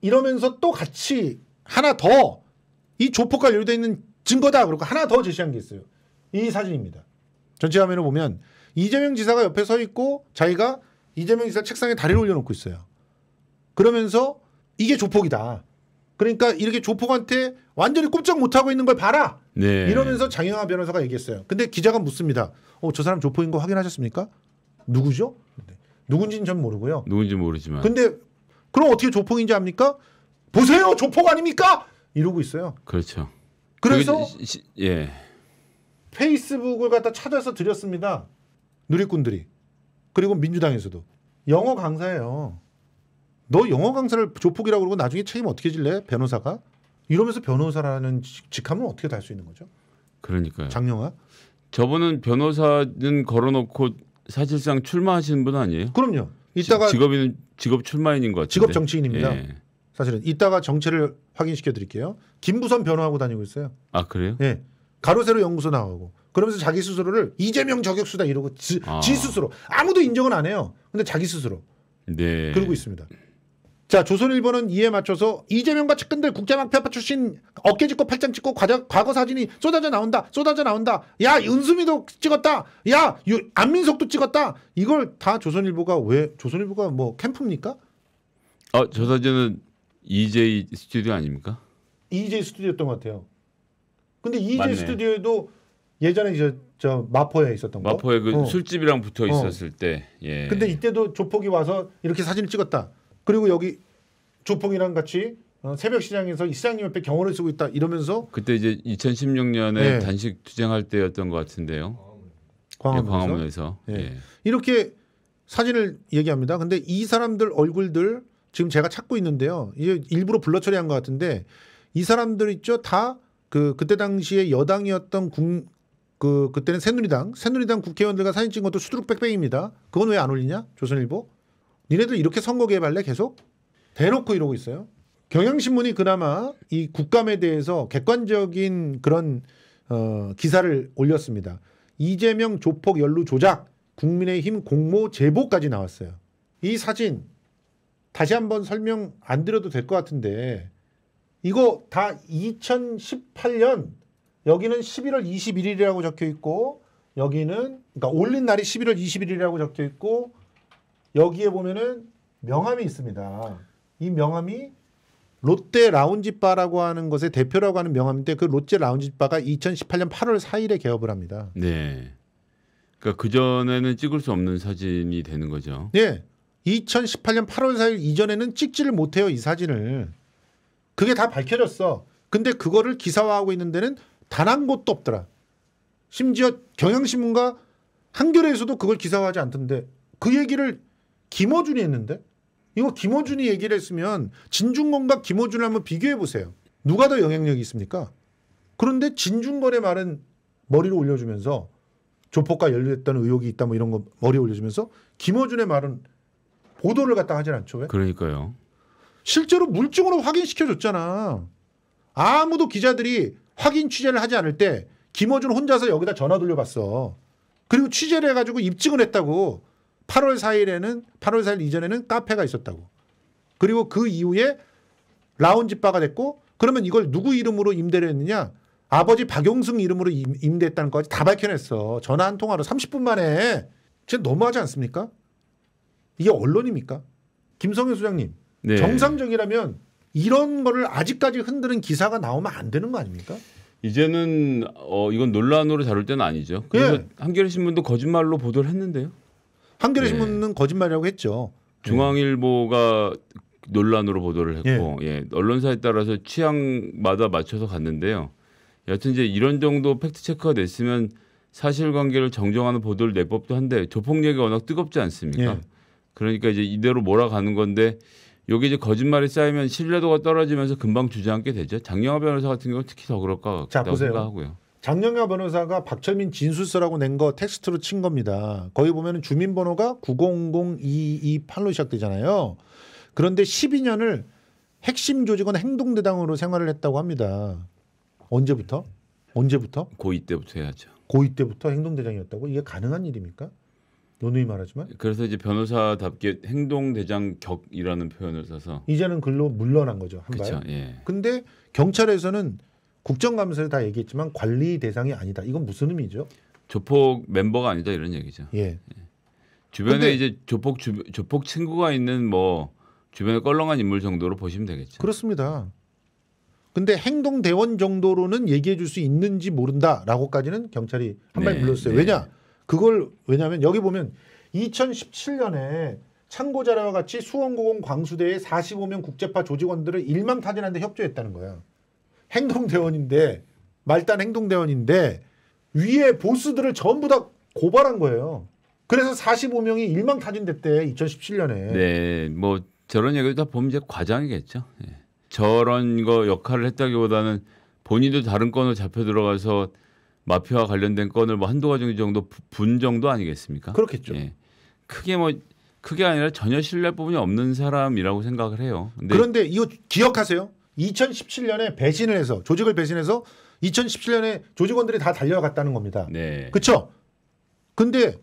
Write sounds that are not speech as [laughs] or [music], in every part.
이러면서 또 같이 하나 더 이 조폭과 연루되어 있는 증거다. 그리고 하나 더 제시한 게 있어요. 이 사진입니다. 전체 화면을 보면 이재명 지사가 옆에 서 있고 자기가 이재명 지사 책상에 다리를 올려놓고 있어요. 그러면서 이게 조폭이다. 그러니까 이렇게 조폭한테 완전히 꼼짝 못하고 있는 걸 봐라. 네. 이러면서 장영아 변호사가 얘기했어요. 근데 기자가 묻습니다. 어, 저 사람 조폭인 거 확인하셨습니까? 누구죠? 네. 누군지는 전 모르고요. 누군지 모르지만. 근데 그럼 어떻게 조폭인지 압니까? 보세요, 조폭 아닙니까? 이러고 있어요. 그렇죠. 그래서 시, 시, 예. 페이스북을 갖다 찾아서 드렸습니다. 누리꾼들이 그리고 민주당에서도 영어 강사예요. 너 영어 강사를 조폭이라고 그러고 나중에 책임 어떻게 질래? 변호사가 이러면서 변호사라는 직함을 어떻게 달 수 있는 거죠? 그러니까요. 장영아. 저분은 변호사는 걸어놓고 사실상 출마하시는 분 아니에요? 그럼요. 이따가 직업인 직업 출마인인 것 같은데. 직업 정치인입니다. 예. 사실은 이따가 정체를 확인시켜 드릴게요. 김부선 변호하고 다니고 있어요. 아 그래요? 예. 가로세로 연구소 나오고 그러면서 자기 스스로를 이재명 저격수다 이러고 지, 아. 지 스스로 아무도 인정은 안 해요. 근데 자기 스스로 네. 그러고 있습니다. 자, 조선일보는 이에 맞춰서 이재명과 측근들 국제망패파 출신 어깨 짚고 팔짱 짚고 과자, 과거 사진이 쏟아져 나온다. 쏟아져 나온다. 야, 은수미도 찍었다. 야, 유, 안민석도 찍었다. 이걸 다 조선일보가 왜 조선일보가 뭐 캠프입니까? 어, 저 사진은 EJ 스튜디오 아닙니까? EJ 스튜디오였던 것 같아요. 근데 EJ 맞네. 스튜디오에도 예전에 이제 저 마포에 있었던 마포에 거. 마포에 그 어. 술집이랑 붙어 어. 있었을 어. 때. 예. 근데 이때도 조폭이 와서 이렇게 사진을 찍었다. 그리고 여기 조폭이랑 같이 어, 새벽 시장에서 이 시장님 옆에 경호를 쓰고 있다 이러면서 그때 이제 2016년에 네. 단식 투쟁할 때였던 것 같은데요. 예, 광화문에서, 예, 광화문에서. 예. 예. 이렇게 사진을 얘기합니다. 근데 이 사람들 얼굴들 지금 제가 찾고 있는데요. 이제 일부러 불러 처리한 것 같은데 이 사람들 있죠 다 그 그때 당시에 여당이었던 국, 그 그때는 새누리당 새누리당 국회의원들과 사진 찍은 것도 수두룩 빽빽입니다. 그건 왜 안 올리냐 조선일보? 니네들 이렇게 선거 개발래 계속? 대놓고 이러고 있어요. 경향신문이 그나마 이 국감에 대해서 객관적인 그런 어, 기사를 올렸습니다. 이재명 조폭 연루 조작, 국민의힘 공모 제보까지 나왔어요. 이 사진 다시 한번 설명 안 드려도 될 것 같은데 이거 다 2018년 여기는 11월 21일이라고 적혀 있고 여기는 그러니까 올린 날이 11월 21일이라고 적혀 있고 여기에 보면은 명함이 있습니다. 이 명함이 롯데 라운지바라고 하는 것의 대표라고 하는 명함인데 그 롯데 라운지바가 2018년 8월 4일에 개업을 합니다. 네. 그러니까 그 전에는 찍을 수 없는 사진이 되는 거죠. 네. 2018년 8월 4일 이전에는 찍지를 못해요 이 사진을. 그게 다 밝혀졌어. 근데 그거를 기사화하고 있는 데는 단 한 곳도 없더라. 심지어 경향신문과 한겨레에서도 그걸 기사화하지 않던데 그 얘기를 김어준이 했는데 이거 김어준이 얘기를 했으면 진중권과 김어준을 한번 비교해 보세요. 누가 더 영향력이 있습니까? 그런데 진중권의 말은 머리로 올려주면서 조폭과 연루됐다는 의혹이 있다 뭐 이런 거 머리 에 올려주면서 김어준의 말은 보도를 갖다 하진 않죠 왜? 그러니까요. 실제로 물증으로 확인시켜 줬잖아. 아무도 기자들이 확인 취재를 하지 않을 때 김어준 혼자서 여기다 전화 돌려봤어. 그리고 취재를 해가지고 입증을 했다고 8월 4일에는 8월 4일 이전에는 카페가 있었다고. 그리고 그 이후에 라운지 바가 됐고 그러면 이걸 누구 이름으로 임대를 했느냐? 아버지 박용승 이름으로 임, 대했다는 거까지 다 밝혀냈어. 전화 한 통화로 30분 만에 진짜 너무하지 않습니까? 이게 언론입니까? 김성현 소장님 네. 정상적이라면 이런 거를 아직까지 흔드는 기사가 나오면 안 되는 거 아닙니까? 이제는 어 이건 논란으로 다룰 때는 아니죠. 그래서 네. 예. 한겨레 신문도 거짓말로 보도를 했는데요. 한겨레 네. 신문은 예. 거짓말이라고 했죠. 예. 중앙일보가 논란으로 보도를 했고 예. 예. 언론사에 따라서 취향마다 맞춰서 갔는데요. 여튼 이제 이런 정도 팩트 체크가 됐으면 사실관계를 정정하는 보도를 내 법도 한데 조폭력이 워낙 뜨겁지 않습니까? 예. 그러니까 이제 이대로 몰아가는 건데 요게 이제 거짓말이 쌓이면 신뢰도가 떨어지면서 금방 주저앉게 되죠. 장영하 변호사 같은 경우 특히 더 그럴 까싶다고 생각하고요. 장영야 변호사가 박철민 진술서라고 낸 거 텍스트로 친 겁니다. 거기 보면 주민번호가 900228로 시작되잖아요. 그런데 12년을 핵심 조직원 행동대당으로 생활을 했다고 합니다. 언제부터? 언제부터? 고2 때부터 해야죠. 고2 때부터 행동대장이었다고? 이게 가능한 일입니까? 논의 말하지만. 그래서 이제 변호사답게 행동대장 격이라는 표현을 써서 이제는 글로 물러난 거죠. 그렇죠. 예. 근데 경찰에서는 국정감사를 다 얘기했지만 관리 대상이 아니다. 이건 무슨 의미죠? 조폭 멤버가 아니다 이런 얘기죠. 예. 예. 주변에 근데, 이제 조폭 주, 조폭 친구가 있는 뭐 주변에 껄렁한 인물 정도로 보시면 되겠죠. 그렇습니다. 근데 행동 대원 정도로는 얘기해 줄 수 있는지 모른다라고까지는 경찰이 한발 네, 물렀어요 네. 왜냐? 그걸 왜냐면 여기 보면 2017년에 참고 자라와 같이 수원고공 광수대의 45명 국제파 조직원들을 일망타진하는데 협조했다는 거야. 행동대원인데 말단 행동대원인데 위에 보스들을 전부 다 고발한 거예요. 그래서 45명이 일망타진됐대 2017년에. 네, 뭐 저런 얘기를 다 보면 이제 과장이겠죠. 예. 저런 거 역할을 했다기보다는 본인도 다른 건으로 잡혀 들어가서 마피아와 관련된 건을 뭐 한두 가지 정도 분 정도 아니겠습니까? 그렇겠죠. 예. 크게 뭐 크게 아니라 전혀 신뢰 부분이 없는 사람이라고 생각을 해요. 그런데 이거 기억하세요? 2017년에 배신을 해서 조직을 배신해서 2017년에 조직원들이 다 달려갔다는 겁니다. 네. 그렇죠? 근데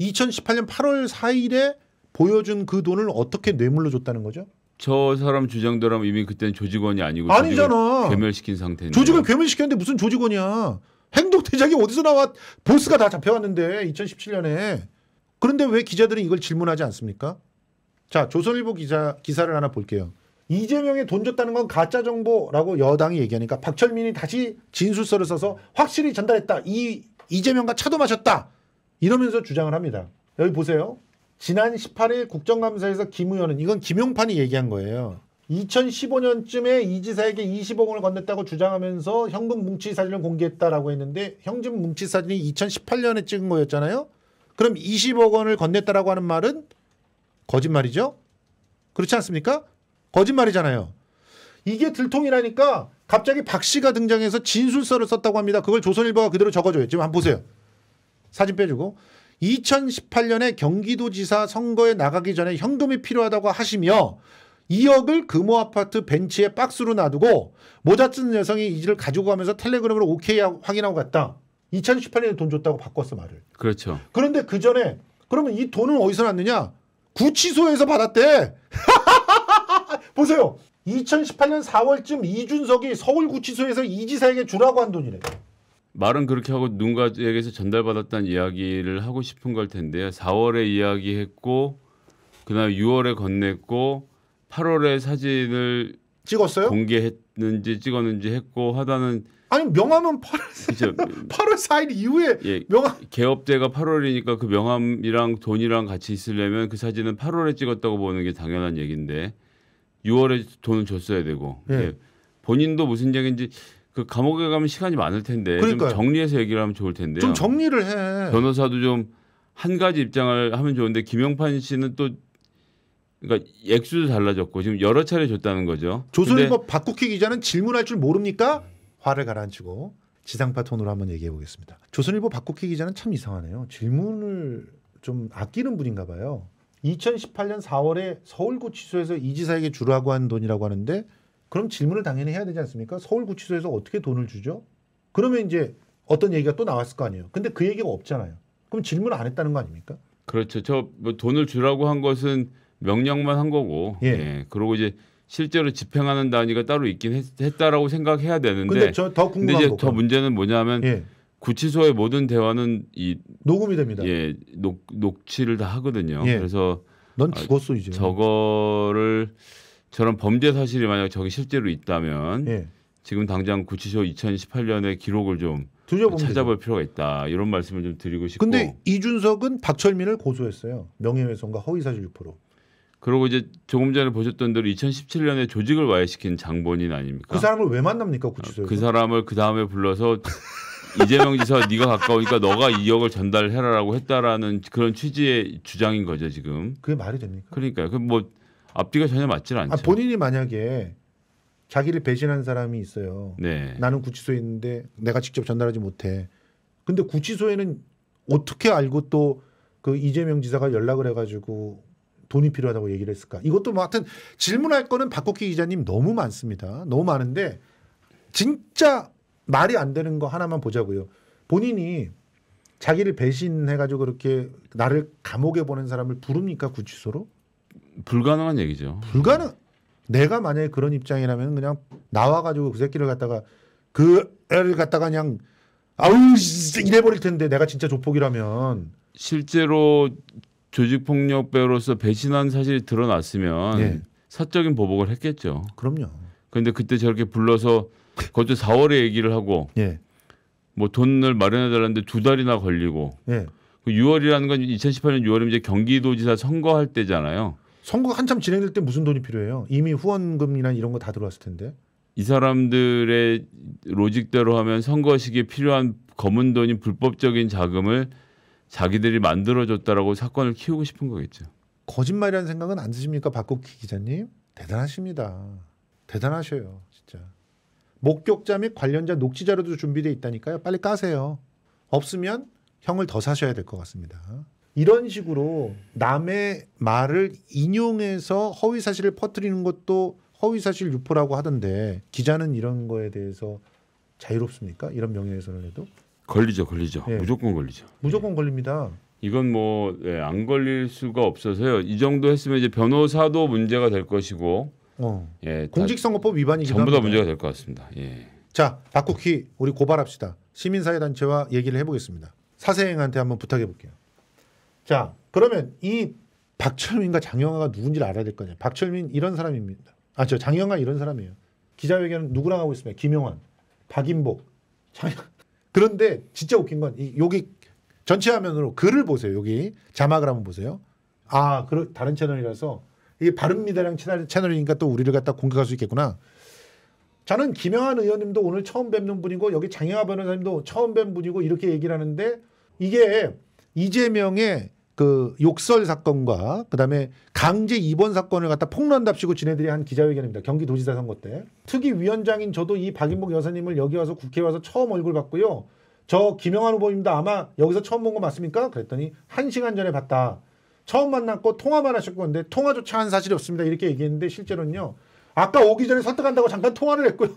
2018년 8월 4일에 보여준 그 돈을 어떻게 뇌물로 줬다는 거죠? 저 사람 주장대로 이미 그때는 조직원이 아니고 아니잖아. 괴멸시킨 상태인데. 조직을 괴멸시켰는데 무슨 조직원이야? 행동 대작이 어디서 나와? 보스가 다 잡혀왔는데 2017년에. 그런데 왜 기자들은 이걸 질문하지 않습니까? 자, 조선일보 기자 기사를 하나 볼게요. 이재명이 돈 줬다는 건 가짜 정보라고 여당이 얘기하니까 박철민이 다시 진술서를 써서 확실히 전달했다. 이 이재명과 차도 마셨다. 이러면서 주장을 합니다. 여기 보세요. 지난 18일 국정감사에서 김 의원은 이건 김용판이 얘기한 거예요. 2015년쯤에 이 지사에게 20억 원을 건넸다고 주장하면서 현금 뭉치 사진을 공개했다라고 했는데 현금 뭉치 사진이 2018년에 찍은 거였잖아요. 그럼 20억 원을 건넸다라고 하는 말은 거짓말이죠? 그렇지 않습니까? 거짓말이잖아요. 이게 들통이라니까 갑자기 박 씨가 등장해서 진술서를 썼다고 합니다. 그걸 조선일보가 그대로 적어줘요. 지금 한번 보세요. 사진 빼주고. 2018년에 경기도지사 선거에 나가기 전에 현금이 필요하다고 하시며 2억을 금호아파트 벤치에 박스로 놔두고 모자 쓴 여성이 이지를 가지고 가면서 텔레그램으로 오케이 확인하고 갔다. 2018년에 돈 줬다고 바꿨어 말을. 그렇죠. 그런데 그 전에 그러면 이 돈은 어디서 났느냐? 구치소에서 받았대. [laughs] 보세요. 2018년 4월쯤 이준석이 서울구치소에서 이지사에게 주라고 한 돈이래. 말은 그렇게 하고 누군가에게서 전달받았다는 이야기를 하고 싶은 걸 텐데요. 4월에 이야기했고 그날 6월에 건넸고 8월에 사진을 찍었어요? 공개했는지 찍었는지 했고 하다는 아니 명함은 8월 8월 4일 이후에 예, 명함 개업제가 8월이니까 그 명함이랑 돈이랑 같이 있으려면 그 사진은 8월에 찍었다고 보는 게 당연한 얘기데 6월에 돈을 줬어야 되고 예. 예. 본인도 무슨 얘기인지 그 감옥에 가면 시간이 많을 텐데 그러니까요. 좀 정리해서 얘기를 하면 좋을 텐데 좀 정리를 해 변호사도 좀 한 가지 입장을 하면 좋은데 김영판 씨는 또 그러니까 액수도 달라졌고 지금 여러 차례 줬다는 거죠. 조선일보 박국희 기자는 질문할 줄 모릅니까? 화를 가라앉히고 지상파 톤으로 한번 얘기해 보겠습니다. 조선일보 박국희 기자는 참 이상하네요. 질문을 좀 아끼는 분인가 봐요. 2018년 4월에 서울구치소에서 이지사에게 주라고 한 돈이라고 하는데 그럼 질문을 당연히 해야 되지 않습니까? 서울구치소에서 어떻게 돈을 주죠? 그러면 이제 어떤 얘기가 또 나왔을 거 아니에요. 근데 그 얘기가 없잖아요. 그럼 질문을 안 했다는 거 아닙니까? 그렇죠. 저뭐 돈을 주라고 한 것은 명령만 한 거고. 예. 예. 그리고 이제 실제로 집행하는 단위가 따로 있긴 했, 다라고 생각해야 되는데. 근데 저더 궁금한 근데 이제 저 문제는 뭐냐면 예. 구치소의 모든 대화는 이 녹음이 됩니다. 예, 녹 녹취를 다 하거든요. 예. 그래서 넌 죽었어 아, 이제. 저거를 저런 범죄 사실이 만약 저기 실제로 있다면 예. 지금 당장 구치소 2018년의 기록을 좀 찾아볼 필요가 있다 이런 말씀을 좀 드리고 싶고. 근데 이준석은 박철민을 고소했어요. 명예훼손과 허위사실 유포로. 그리고 이제 조금 전에 보셨던 대로 2017년에 조직을 와해시킨 장본인 아닙니까? 그 사람을 왜 만납니까 구치소에서? 그 사람을 그 다음에 불러서 이재명 지사 네가 가까우니까 너가 이억을 전달해라라고 했다라는 그런 취지의 주장인 거죠 지금. 그게 말이 됩니까? 그러니까 그뭐 앞뒤가 전혀 맞질 아, 않죠. 아, 본인이 만약에 자기를 배신한 사람이 있어요. 네. 나는 구치소에 있는데 내가 직접 전달하지 못해. 근데 구치소에는 어떻게 알고 또 그 이재명 지사가 연락을 해가지고 돈이 필요하다고 얘기를 했을까? 이것도 뭐 하여튼 질문할 거는 박국희 기자님 너무 많습니다. 너무 많은데 진짜 말이 안 되는 거 하나만 보자고요. 본인이 자기를 배신해가지고 그렇게 나를 감옥에 보낸 사람을 부릅니까 구치소로? 불가능한 얘기죠. 불가능. 내가 만약에 그런 입장이라면 그냥 나와가지고 그 새끼를 갖다가 그 애를 갖다가 그냥 아우 이래버릴 텐데 내가 진짜 조폭이라면 실제로 조직폭력배로서 배신한 사실이 드러났으면 네. 사적인 보복을 했겠죠. 그럼요. 그런데 그때 저렇게 불러서 그것도 4월에 얘기를 하고 예. 뭐 돈을 마련해달라는데 두 달이나 걸리고 예. 그 6월이라는 건 2018년 6월이 이제 경기도지사 선거할 때잖아요. 선거가 한참 진행될 때 무슨 돈이 필요해요? 이미 후원금이나 이런 거 다 들어왔을 텐데. 이 사람들의 로직대로 하면 선거 시기에 필요한 검은 돈이 불법적인 자금을 자기들이 만들어줬다라고 사건을 키우고 싶은 거겠죠. 거짓말이라는 생각은 안 드십니까, 박국기 기자님? 대단하십니다. 대단하셔요. 목격자 및 관련자 녹취자료도 준비돼 있다니까요. 빨리 까세요. 없으면 형을 더 사셔야 될 것 같습니다. 이런 식으로 남의 말을 인용해서 허위 사실을 퍼뜨리는 것도 허위 사실 유포라고 하던데 기자는 이런 거에 대해서 자유롭습니까? 이런 명예훼손을 해도 걸리죠, 걸리죠. 예. 무조건 걸리죠. 무조건 걸립니다. 이건 뭐안 예, 걸릴 수가 없어서요. 이 정도 했으면 이제 변호사도 문제가 될 것이고 어. 예, 공직선거법 위반이기 전부 다 문제가 될 것 같습니다. 예. 자, 박국희 우리 고발합시다. 시민사회 단체와 얘기를 해보겠습니다. 사세한테 한번 부탁해 볼게요. 자, 그러면 이 박철민과 장영아가 누군지를 알아야 될 거냐. 박철민 이런 사람입니다. 아, 저 장영아 이런 사람이에요. 기자회견 누구랑 하고 있습니까? 김용환, 박인복, 장영. 그런데 진짜 웃긴 건 이, 여기 전체 화면으로 글을 보세요. 여기 자막을 한번 보세요. 아, 그 다른 채널이라서 이게 바른미래당 채널이니까 또 우리를 갖다 공격할 수 있겠구나. 저는 김영환 의원님도 오늘 처음 뵙는 분이고 여기 장영하 변호사님도 처음 뵌 분이고 이렇게 얘기를 하는데 이게 이재명의 그 욕설 사건과 그다음에 강제 입원 사건을 갖다 폭로한답시고 지네들이 한 기자회견입니다. 경기도지사 선거 때 특위위원장인 저도 이 박인복 여사님을 여기 와서 국회 에 와서 처음 얼굴 봤고요. 저 김영환 후보입니다. 아마 여기서 처음 본 거 맞습니까? 그랬더니 한 시간 전에 봤다. 처음 만났고 통화만 하실 건데 통화조차 한 사실이 없습니다. 이렇게 얘기했는데 실제로는요. 아까 오기 전에 설득한다고 잠깐 통화를 했고요.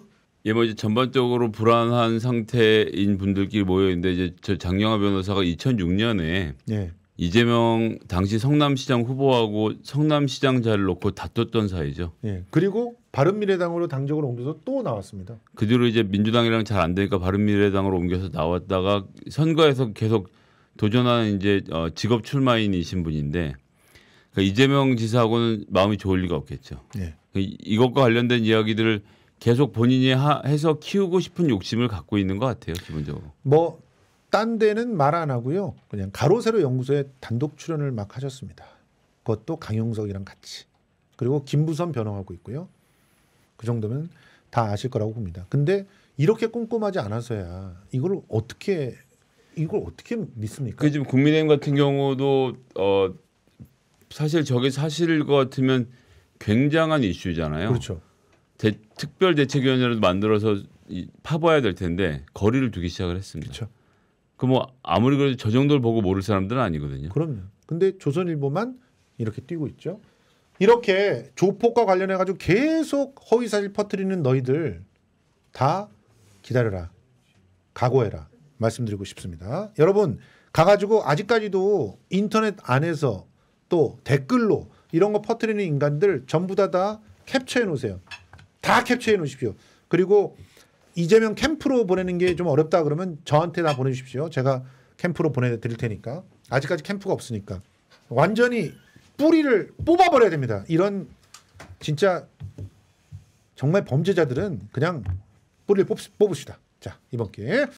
예, 뭐 이제 전반적으로 불안한 상태인 분들끼리 모여 있는데 이제 저 장영하 변호사가 2006년에 예. 이재명 당시 성남시장 후보하고 성남시장 자를 놓고 다퉜던 사이죠. 예. 그리고 바른미래당으로 당적으로 옮겨서 또 나왔습니다. 그 뒤로 이제 민주당이랑 잘 안 되니까 바른미래당으로 옮겨서 나왔다가 선거에서 계속 도전하는 이제 어, 직업 출마인이신 분인데 그러니까 이재명 지사하고는 마음이 좋을 리가 없겠죠. 네. 그 이것과 관련된 이야기들을 계속 본인이 하, 해서 키우고 싶은 욕심을 갖고 있는 것 같아요, 기본적으로. 뭐 딴 데는 말 안 하고요. 그냥 가로세로 연구소에 단독 출연을 막 하셨습니다. 그것도 강용석이랑 같이. 그리고 김부선 변호하고 있고요. 그 정도면 다 아실 거라고 봅니다. 근데 이렇게 꼼꼼하지 않아서야 이걸 어떻게 이걸 어떻게 믿습니까? 그 지금 국민의힘 같은 경우도 어 사실 저게 사실일 것 같으면 굉장한 이슈잖아요. 그렇죠. 대, 특별 대책위원회를 만들어서 이, 파봐야 될 텐데 거리를 두기 시작을 했습니다. 그렇죠. 그뭐 아무리 그래도 저 정도를 보고 모를 사람들은 아니거든요. 그럼요. 근데 조선일보만 이렇게 뛰고 있죠. 이렇게 조폭과 관련해 가지고 계속 허위 사실 퍼뜨리는 너희들 다 기다려라. 각오해라. 말씀드리고 싶습니다. 여러분 가가지고 아직까지도 인터넷 안에서 또 댓글로 이런 거 퍼뜨리는 인간들 전부 다 다 캡처해 놓으세요. 다 캡처해 놓으십시오. 그리고 이재명 캠프로 보내는 게 좀 어렵다 그러면 저한테 다 보내주십시오. 제가 캠프로 보내드릴 테니까. 아직까지 캠프가 없으니까. 완전히 뿌리를 뽑아버려야 됩니다. 이런 진짜 정말 범죄자들은 그냥 뿌리를 뽑, 뽑읍시다. 자, 이번 기회에